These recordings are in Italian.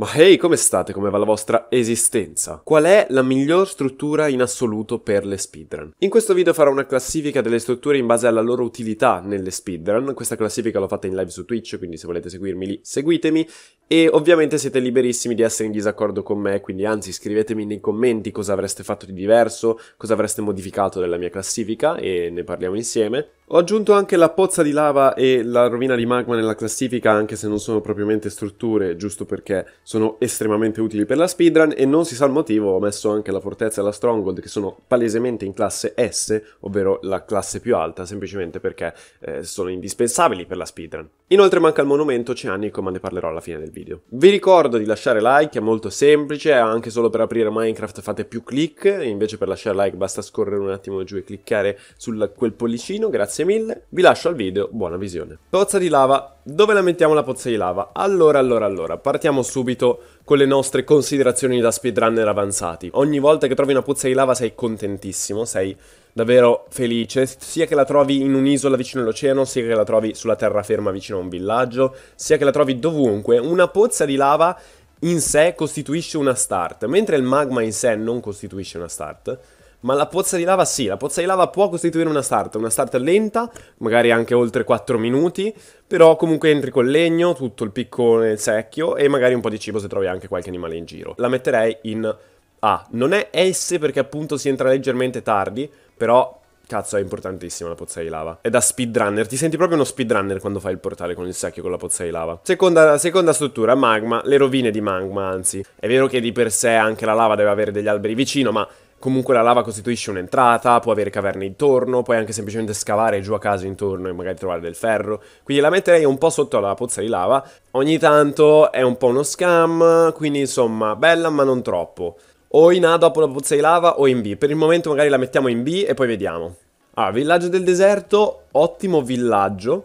Ma hey, come state? Come va la vostra esistenza? Qual è la miglior struttura in assoluto per le speedrun? In questo video farò una classifica delle strutture in base alla loro utilità nelle speedrun. Questa classifica l'ho fatta in live su Twitch, quindi se volete seguirmi lì, seguitemi. E ovviamente siete liberissimi di essere in disaccordo con me, quindi anzi scrivetemi nei commenti cosa avreste fatto di diverso, cosa avreste modificato della mia classifica e ne parliamo insieme. Ho aggiunto anche la pozza di lava e la rovina di magma nella classifica, anche se non sono propriamente strutture, giusto perché sono estremamente utili per la speedrun e non si sa il motivo ho messo anche la fortezza e la stronghold che sono palesemente in classe S, ovvero la classe più alta, semplicemente perché eh, sono indispensabili per la speedrun. Inoltre manca il monumento oceanico, ma ne parlerò alla fine del video. Vi ricordo di lasciare like, è molto semplice, anche solo per aprire Minecraft fate più click, invece per lasciare like basta scorrere un attimo giù e cliccare su quel pollicino, grazie grazie mille, vi lascio al video, buona visione. Pozza di lava, dove la mettiamo la pozza di lava? Allora, allora, allora, partiamo subito con le nostre considerazioni da speedrunner avanzati. Ogni volta che trovi una pozza di lava sei contentissimo, sei davvero felice, sia che la trovi in un'isola vicino all'oceano, sia che la trovi sulla terraferma vicino a un villaggio, sia che la trovi dovunque, una pozza di lava in sé costituisce una start, mentre il magma in sé non costituisce una start ma la pozza di lava sì, la pozza di lava può costituire una start, una start lenta, magari anche oltre 4 minuti, però comunque entri col legno, tutto il piccone, il secchio e magari un po' di cibo se trovi anche qualche animale in giro. La metterei in A. Non è S perché appunto si entra leggermente tardi, però Cazzo, è importantissima la pozza di lava. È da speedrunner. Ti senti proprio uno speedrunner quando fai il portale con il secchio con la pozza di lava. Seconda, seconda, struttura, magma. Le rovine di magma, anzi. È vero che di per sé anche la lava deve avere degli alberi vicino, ma comunque la lava costituisce un'entrata, può avere caverne intorno, puoi anche semplicemente scavare giù a casa intorno e magari trovare del ferro. Quindi la metterei un po' sotto la pozza di lava. Ogni tanto è un po' uno scam, quindi insomma, bella ma non troppo. O in A dopo la pozza di lava o in B. Per il momento magari la mettiamo in B e poi vediamo. Allora, ah, villaggio del deserto, ottimo villaggio.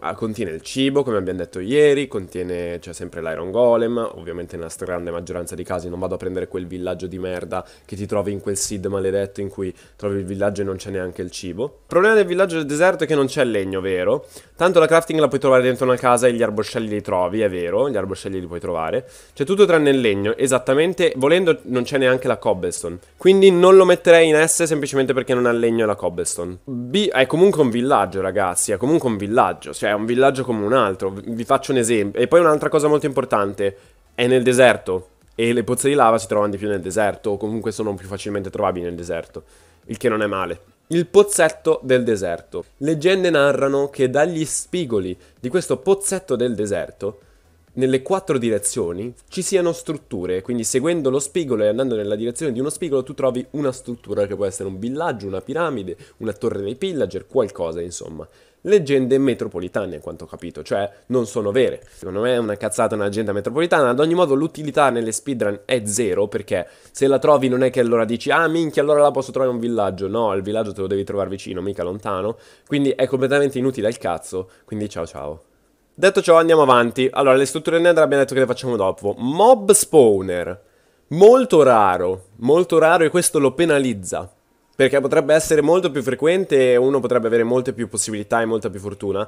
Ah, contiene il cibo, come abbiamo detto ieri, contiene cioè, sempre l'Iron Golem, ovviamente nella stragrande maggioranza dei casi non vado a prendere quel villaggio di merda che ti trovi in quel seed maledetto in cui trovi il villaggio e non c'è neanche il cibo. Il problema del villaggio del deserto è che non c'è legno, vero? Tanto la crafting la puoi trovare dentro una casa e gli arboscelli li trovi, è vero, gli arboscelli li puoi trovare. C'è tutto tranne il legno, esattamente, volendo non c'è neanche la cobblestone. Quindi non lo metterei in S semplicemente perché non ha il legno e la cobblestone. B è comunque un villaggio, ragazzi, è comunque un villaggio villaggio, cioè è un villaggio come un altro. Vi faccio un esempio. E poi un'altra cosa molto importante, è nel deserto e le pozze di lava si trovano di più nel deserto o comunque sono più facilmente trovabili nel deserto, il che non è male. Il pozzetto del deserto. Leggende narrano che dagli spigoli di questo pozzetto del deserto nelle quattro direzioni ci siano strutture, quindi seguendo lo spigolo e andando nella direzione di uno spigolo tu trovi una struttura che può essere un villaggio, una piramide, una torre dei pillager, qualcosa insomma. Leggende metropolitane, a quanto ho capito, cioè non sono vere. Secondo me è una cazzata una leggenda metropolitana, ad ogni modo l'utilità nelle speedrun è zero perché se la trovi non è che allora dici ah minchia allora la posso trovare in un villaggio, no, il villaggio te lo devi trovare vicino, mica lontano, quindi è completamente inutile al cazzo, quindi ciao ciao. Detto ciò andiamo avanti. Allora, le strutture nether abbiamo detto che le facciamo dopo. Mob spawner. Molto raro. Molto raro e questo lo penalizza. Perché potrebbe essere molto più frequente e uno potrebbe avere molte più possibilità e molta più fortuna.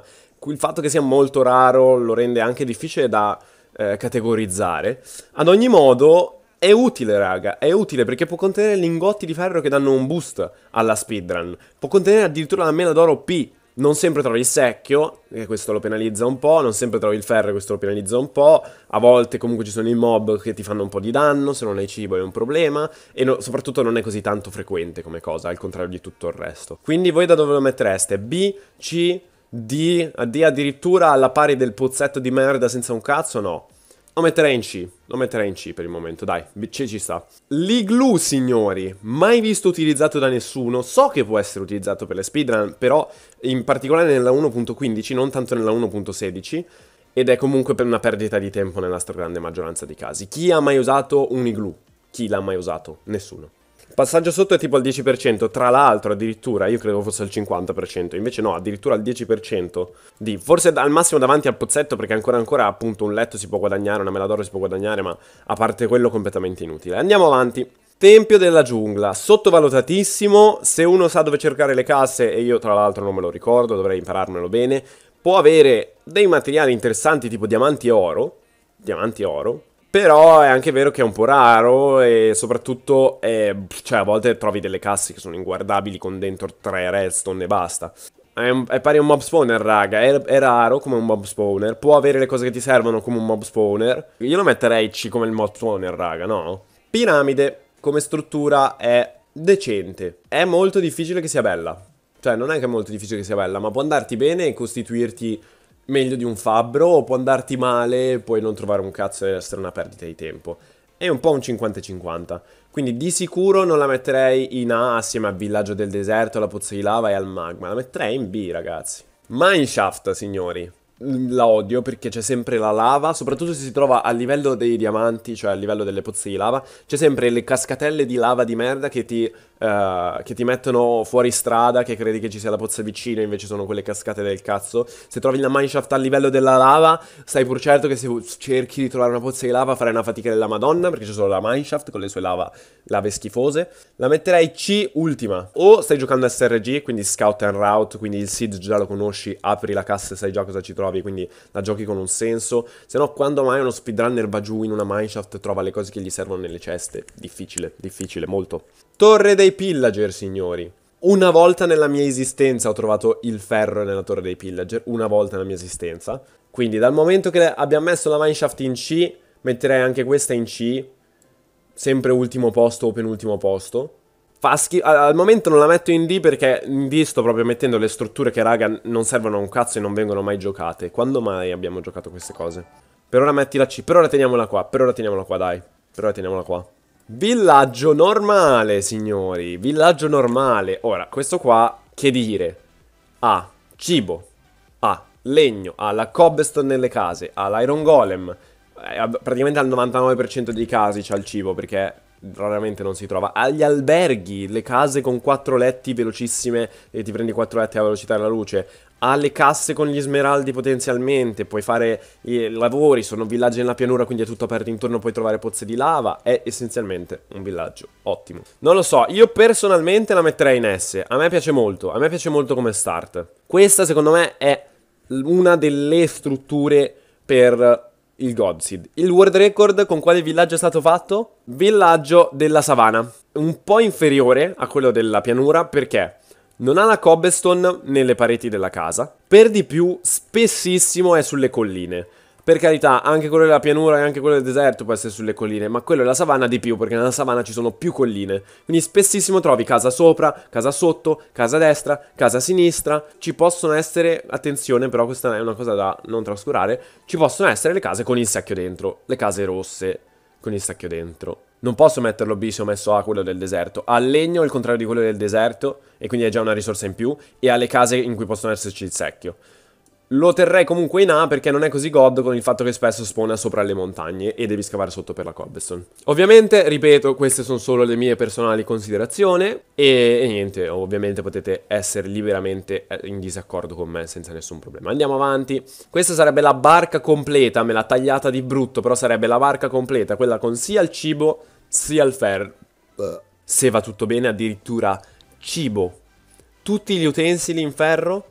Il fatto che sia molto raro lo rende anche difficile da eh, categorizzare. Ad ogni modo, è utile, raga, è utile perché può contenere lingotti di ferro che danno un boost alla speedrun. Può contenere addirittura la mela d'oro P, non sempre trovi il secchio, e eh, questo lo penalizza un po', non sempre trovi il ferro, e questo lo penalizza un po', a volte comunque ci sono i mob che ti fanno un po' di danno, se non hai cibo è un problema, e no, soprattutto non è così tanto frequente come cosa, al contrario di tutto il resto. Quindi voi da dove lo mettereste? B, C, D, D addirittura alla pari del pozzetto di merda senza un cazzo? No. Lo metterei in C, lo metterei in C per il momento, dai, C ci sta. L'iglu, signori, mai visto utilizzato da nessuno, so che può essere utilizzato per le speedrun, però in particolare nella 1.15, non tanto nella 1.16, ed è comunque per una perdita di tempo nella stragrande maggioranza dei casi. Chi ha mai usato un iglu? Chi l'ha mai usato? Nessuno. Passaggio sotto è tipo al 10%, tra l'altro addirittura, io credo fosse al 50%, invece no, addirittura al 10% di, forse al massimo davanti al pozzetto perché ancora ancora appunto un letto si può guadagnare, una mela d'oro si può guadagnare, ma a parte quello completamente inutile. Andiamo avanti. Tempio della giungla, sottovalutatissimo, se uno sa dove cercare le casse, e io tra l'altro non me lo ricordo, dovrei impararmelo bene, può avere dei materiali interessanti tipo diamanti e oro, diamanti e oro, però è anche vero che è un po' raro e soprattutto è, eh, cioè, a volte trovi delle casse che sono inguardabili con dentro tre redstone e basta. È, un, è pari a un mob spawner, raga. È, è, raro come un mob spawner. Può avere le cose che ti servono come un mob spawner. Io lo metterei C come il mob spawner, raga, no? Piramide come struttura è decente. È molto difficile che sia bella. Cioè, non è che è molto difficile che sia bella, ma può andarti bene e costituirti meglio di un fabbro o può andarti male e poi non trovare un cazzo e essere una perdita di tempo. È un po' un 50-50. Quindi di sicuro non la metterei in A assieme a Villaggio del Deserto, alla Pozza di Lava e al Magma. La metterei in B, ragazzi. Mineshaft, signori. La odio perché c'è sempre la lava, soprattutto se si trova a livello dei diamanti, cioè a livello delle pozze di lava, c'è sempre le cascatelle di lava di merda che ti eh, che ti mettono fuori strada, che credi che ci sia la pozza vicino, invece sono quelle cascate del cazzo. Se trovi la mineshaft a livello della lava, stai pur certo che se cerchi di trovare una pozza di lava farai una fatica della madonna, perché c'è solo la mineshaft con le sue lava, lave schifose. La metterei C ultima. O stai giocando SRG, quindi Scout and Route, quindi il seed già lo conosci, apri la cassa e sai già cosa ci trovi, quindi la giochi con un senso. Se no, quando mai uno speedrunner va giù in una mineshaft trova le cose che gli servono nelle ceste. Difficile, difficile, molto. Torre dei Pillager, signori. Una volta nella mia esistenza ho trovato il ferro nella Torre dei Pillager, una volta nella mia esistenza. Quindi dal momento che abbiamo messo la mineshaft in C, metterei anche questa in C, sempre ultimo posto o penultimo posto. Fa schifo. Al momento non la metto in D perché in D sto proprio mettendo le strutture che, raga, non servono a un cazzo e non vengono mai giocate. Quando mai abbiamo giocato queste cose? Per ora metti la C, per ora teniamola qua, per ora teniamola qua, dai. Per ora teniamola qua. Villaggio normale, signori. Villaggio normale. Ora, questo qua, che dire? Ha cibo, ha legno, ha la cobblestone nelle case, ha l'Iron Golem. Eh, praticamente al 99% dei casi c'ha il cibo perché raramente non si trova. Agli alberghi, le case con quattro letti velocissime e ti prendi quattro letti alla velocità della luce. Alle casse con gli smeraldi potenzialmente, puoi fare i lavori, sono villaggi nella pianura quindi è tutto aperto intorno, puoi trovare pozze di lava, è essenzialmente un villaggio, ottimo. Non lo so, io personalmente la metterei in S, a me piace molto, a me piace molto come start. Questa secondo me è una delle strutture per il Godseed. Il world record con quale villaggio è stato fatto? Villaggio della savana, un po' inferiore a quello della pianura perché non ha la cobblestone nelle pareti della casa, per di più spessissimo è sulle colline. Per carità, anche quello della pianura e anche quello del deserto può essere sulle colline, ma quello della savana di più, perché nella savana ci sono più colline. Quindi spessissimo trovi casa sopra, casa sotto, casa destra, casa sinistra. Ci possono essere, attenzione però questa è una cosa da non trascurare, ci possono essere le case con il secchio dentro, le case rosse con il secchio dentro. Non posso metterlo B se ho messo A quello del deserto. Ha legno il contrario di quello del deserto e quindi è già una risorsa in più e ha le case in cui possono esserci il secchio. Lo terrei comunque in A perché non è così god con il fatto che spesso spona sopra le montagne e devi scavare sotto per la cobblestone. Ovviamente, ripeto, queste sono solo le mie personali considerazioni e, e niente, ovviamente potete essere liberamente eh, in disaccordo con me senza nessun problema. Andiamo avanti. Questa sarebbe la barca completa, me l'ha tagliata di brutto, però sarebbe la barca completa, quella con sia il cibo sia il ferro. Se va tutto bene, addirittura cibo. Tutti gli utensili in ferro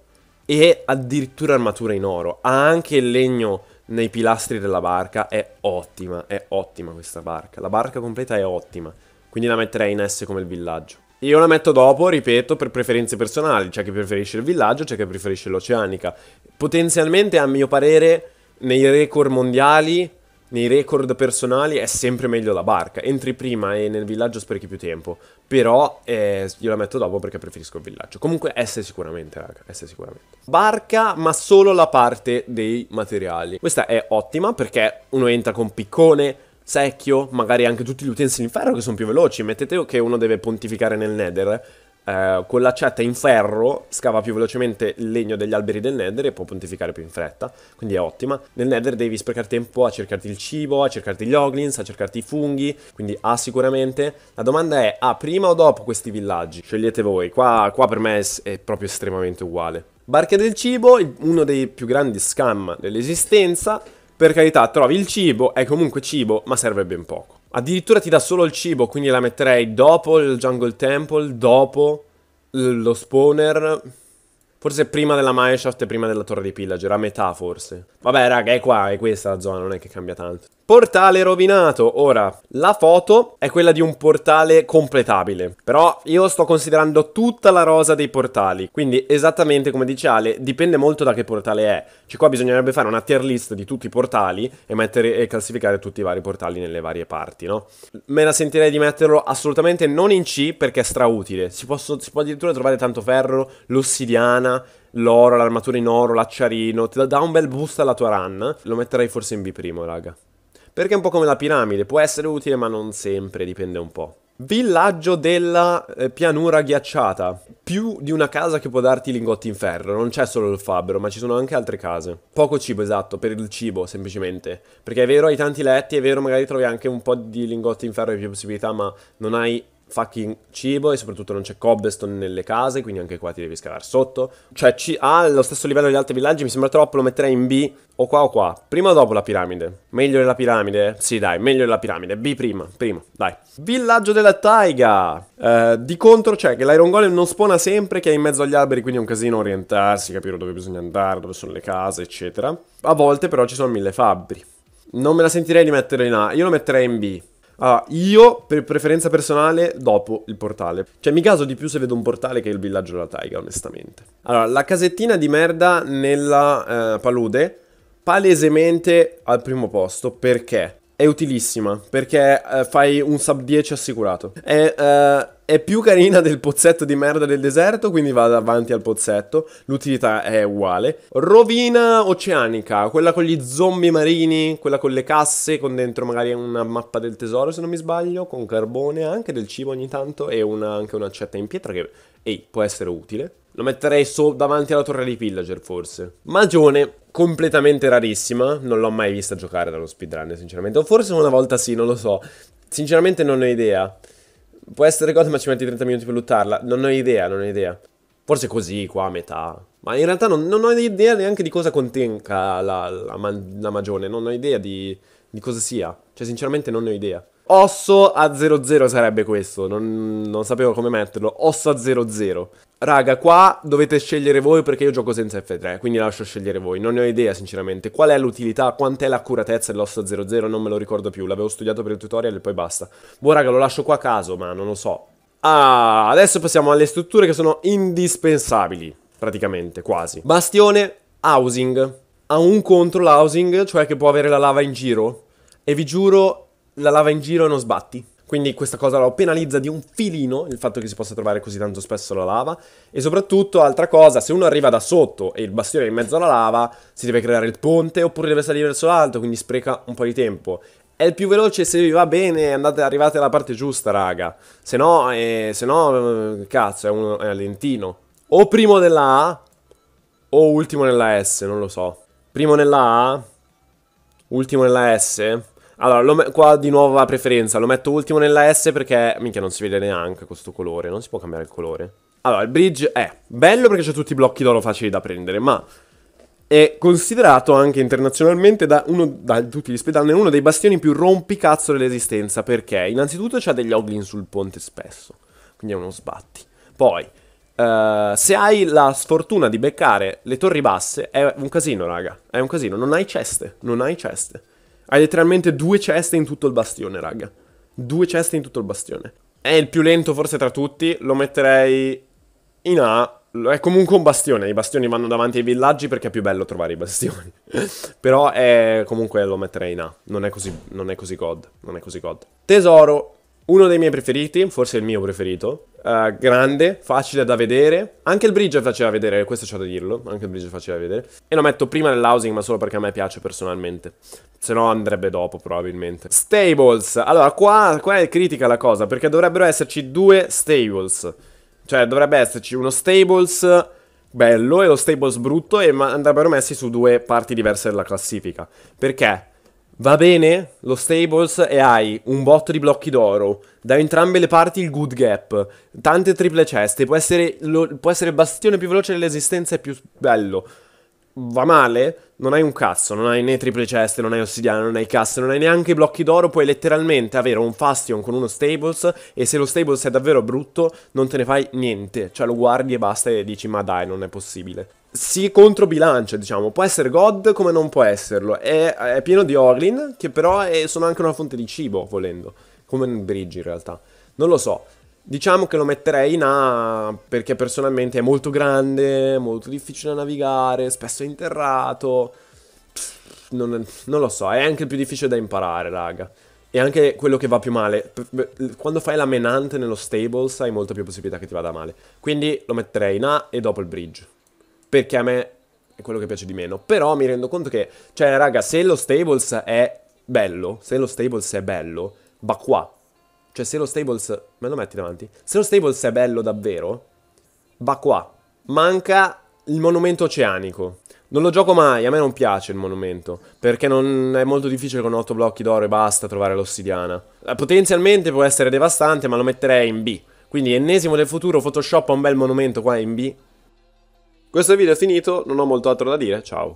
e addirittura armatura in oro. Ha anche il legno nei pilastri della barca, è ottima, è ottima questa barca. La barca completa è ottima, quindi la metterei in S come il villaggio. Io la metto dopo, ripeto, per preferenze personali. C'è chi preferisce il villaggio, c'è chi preferisce l'oceanica. Potenzialmente, a mio parere, nei record mondiali nei record personali è sempre meglio la barca. Entri prima e nel villaggio sprechi più tempo. Però eh, io la metto dopo perché preferisco il villaggio. Comunque S sicuramente, raga, S sicuramente. Barca, ma solo la parte dei materiali. Questa è ottima perché uno entra con piccone, secchio, magari anche tutti gli utensili in ferro che sono più veloci. Mettete che uno deve pontificare nel nether eh, con l'accetta in ferro scava più velocemente il legno degli alberi del Nether e può pontificare più in fretta, quindi è ottima. Nel Nether devi sprecare tempo a cercarti il cibo, a cercarti gli oglins, a cercarti i funghi, quindi ha sicuramente. La domanda è, ha ah, prima o dopo questi villaggi? Scegliete voi, qua, qua per me è, è proprio estremamente uguale. Barca del cibo, uno dei più grandi scam dell'esistenza, per carità trovi il cibo, è comunque cibo, ma serve ben poco. Addirittura ti dà solo il cibo, quindi la metterei dopo il Jungle Temple, dopo lo spawner. Forse prima della mineshaft e prima della torre dei pillager, a metà forse. Vabbè raga, è qua, è questa la zona, non è che cambia tanto. Portale rovinato. Ora, la foto è quella di un portale completabile, però io sto considerando tutta la rosa dei portali, quindi esattamente come dice Ale, dipende molto da che portale è. Cioè qua bisognerebbe fare una tier list di tutti i portali e, mettere, e classificare tutti i vari portali nelle varie parti, no? Me la sentirei di metterlo assolutamente non in C perché è strautile, si, posso, si può addirittura trovare tanto ferro, l'ossidiana, l'oro, l'armatura in oro, l'acciarino, ti dà un bel boost alla tua run, lo metterei forse in B primo, raga perché è un po' come la piramide, può essere utile ma non sempre, dipende un po'. Villaggio della eh, pianura ghiacciata. Più di una casa che può darti lingotti in ferro. Non c'è solo il fabbro, ma ci sono anche altre case. Poco cibo, esatto, per il cibo, semplicemente. Perché è vero, hai tanti letti, è vero, magari trovi anche un po' di lingotti in ferro e più possibilità, ma non hai fucking cibo e soprattutto non c'è cobblestone nelle case, quindi anche qua ti devi scavare sotto. Cioè ci ha ah, lo stesso livello degli altri villaggi, mi sembra troppo, lo metterei in B o qua o qua. Prima o dopo la piramide? Meglio della piramide? Sì dai, meglio della piramide. B prima, prima, dai. Villaggio della taiga! Eh, di contro c'è che l'Iron Golem non spona sempre, che è in mezzo agli alberi, quindi è un casino orientarsi, capire dove bisogna andare, dove sono le case, eccetera. A volte però ci sono mille fabbri. Non me la sentirei di mettere in A, io lo metterei in B. Allora, ah, io per preferenza personale dopo il portale. Cioè mi caso di più se vedo un portale che il villaggio della taiga, onestamente. Allora, la casettina di merda nella eh, palude, palesemente al primo posto, perché? è utilissima perché eh, fai un sub 10 assicurato. È, eh, è, più carina del pozzetto di merda del deserto, quindi va davanti al pozzetto. L'utilità è uguale. Rovina oceanica, quella con gli zombie marini, quella con le casse, con dentro magari una mappa del tesoro se non mi sbaglio, con carbone, anche del cibo ogni tanto e una, anche un'accetta in pietra che, ehi, può essere utile. Lo metterei so- davanti alla torre di Pillager, forse. Magione, completamente rarissima. Non l'ho mai vista giocare dallo speedrunner, sinceramente. O forse una volta sì, non lo so. Sinceramente non ho idea. Può essere cosa, ma ci metti 30 minuti per luttarla. Non ho idea, non ho idea. Forse così, qua a metà. Ma in realtà non, non ho idea neanche di cosa contenga la, la, man- la magione. Non ho idea di, di cosa sia. Cioè, sinceramente non ne ho idea. Osso a 00 sarebbe questo, non, non, sapevo come metterlo. Osso a 00. Raga, qua dovete scegliere voi perché io gioco senza F3, quindi lascio scegliere voi. Non ne ho idea, sinceramente. Qual è l'utilità, quant'è l'accuratezza dell'osso 00? Non me lo ricordo più. L'avevo studiato per il tutorial e poi basta. Boh, raga, lo lascio qua a caso, ma non lo so. Ah, adesso passiamo alle strutture che sono indispensabili, praticamente, quasi. Bastione, housing. Ha un contro l'housing, cioè che può avere la lava in giro. E vi giuro, la lava in giro non sbatti. Quindi questa cosa lo penalizza di un filino il fatto che si possa trovare così tanto spesso la lava. E soprattutto, altra cosa, se uno arriva da sotto e il bastione è in mezzo alla lava, si deve creare il ponte oppure deve salire verso l'alto, quindi spreca un po' di tempo. È il più veloce se vi va bene, andate, arrivate alla parte giusta, raga. Se no, eh, se no eh, cazzo, è, un, è lentino. O primo nella A, o ultimo nella S, non lo so. Primo nella A, ultimo nella S. Allora, lo, qua di nuovo la preferenza, lo metto ultimo nella S perché, minchia, non si vede neanche questo colore, non si può cambiare il colore. Allora, il bridge è bello perché c'è tutti i blocchi d'oro facili da prendere, ma è considerato anche internazionalmente da, uno, da tutti gli spedane uno dei bastioni più rompicazzo dell'esistenza, perché innanzitutto c'ha degli oglin sul ponte spesso, quindi è uno sbatti. Poi, Uh, se hai la sfortuna di beccare le torri basse, è un casino, raga. È un casino. Non hai ceste. Non hai ceste. Hai letteralmente due ceste in tutto il bastione, raga. Due ceste in tutto il bastione. È il più lento forse tra tutti, lo metterei in A. È comunque un bastione, i bastioni vanno davanti ai villaggi perché è più bello trovare i bastioni. Però è, comunque lo metterei in A, non è così, non è così god, non è così god. Tesoro, uno dei miei preferiti, forse il mio preferito. Eh, grande, facile da vedere. Anche il bridge faceva vedere, questo c'è da dirlo. Anche il bridge faceva vedere. E lo metto prima nell'housing, ma solo perché a me piace personalmente. Se no andrebbe dopo, probabilmente. Stables. Allora, qua, qua è critica la cosa, perché dovrebbero esserci due stables. Cioè, dovrebbe esserci uno stables bello e lo stables brutto e andrebbero messi su due parti diverse della classifica. Perché? Va bene lo stables e hai un botto di blocchi d'oro, da entrambe le parti il good gap, tante triple ceste, può essere, lo, può essere il bastione più veloce dell'esistenza e più bello. Va male? Non hai un cazzo, non hai né triple ceste, non hai ossidiana, non hai casse, non hai neanche i blocchi d'oro, puoi letteralmente avere un fastion con uno stables e se lo stables è davvero brutto non te ne fai niente, cioè lo guardi e basta e dici ma dai non è possibile si controbilancia, diciamo, può essere God come non può esserlo, è, è pieno di Orlin che però è, sono anche una fonte di cibo, volendo, come nel bridge in realtà, non lo so. Diciamo che lo metterei in A perché personalmente è molto grande, molto difficile da navigare, spesso è interrato. Pff, non, è, non lo so, è anche il più difficile da imparare, raga. E anche quello che va più male. Quando fai la menante nello stables hai molta più possibilità che ti vada male. Quindi lo metterei in A e dopo il bridge perché a me è quello che piace di meno. Però mi rendo conto che, cioè, raga, se lo stables è bello, se lo stables è bello, va qua. Cioè, se lo stables... Me lo metti davanti? Se lo stables è bello davvero, va qua. Manca il monumento oceanico. Non lo gioco mai, a me non piace il monumento, perché non è molto difficile con 8 blocchi d'oro e basta trovare l'ossidiana. Eh, potenzialmente può essere devastante, ma lo metterei in B. Quindi ennesimo del futuro, Photoshop ha un bel monumento qua in B, questo video è finito, non ho molto altro da dire, ciao.